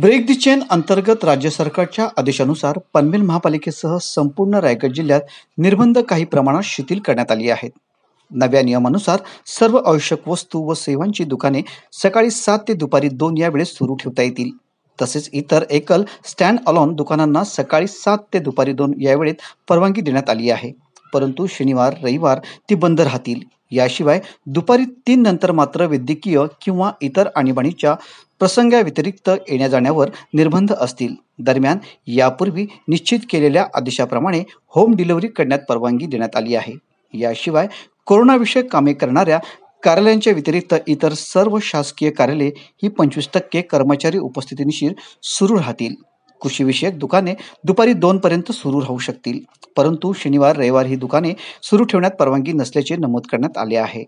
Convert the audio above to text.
break the chain अंतर्गत राज्य सरकारच्या आदेशानुसार पनवेल महापालिकेसह संपूर्ण रायगड जिल्ह्यात निर्बंध काही प्रमाणात शिथिल करण्यात आली आहेत नव्या नियमानुसार सर्व आवश्यक वस्तू व सेवांची दुकाने सकाळी सात ते दुपारी दोन या वेळेस सुरू ठेवता येतील तसेच इतर एकल स्टँड अलॉन दुकानांना सकाळी सात ते दुपारी दोन या वेळेत परवानगी देण्यात आली आहे परंतु शनिवार रविवार ती बंद राहतील याशिवाय दुपारी तीन नंतर मात्र वैद्यकीय किंवा इतर आणीबाणीच्या प्रसंगाव्यतिरिक्त येण्या जाण्यावर निर्बंध असतील दरम्यान यापूर्वी निश्चित केलेल्या आदेशाप्रमाणे होम डिलिव्हरी करण्यात परवानगी देण्यात आली आहे याशिवाय कोरोनाविषयक कामे करणाऱ्या कार्यालयांच्या व्यतिरिक्त इतर सर्व शासकीय कार्यालये ही पंचवीस टक्के कर्मचारी उपस्थितीनिशी सुरू राहतील कृषीविषयक दुकाने दुपारी दोनपर्यंत सुरू राहू शकतील परंतु शनिवार रविवार ही दुकाने सुरू ठेवण्यात परवानगी नसल्याचे नमूद करण्यात आले आहे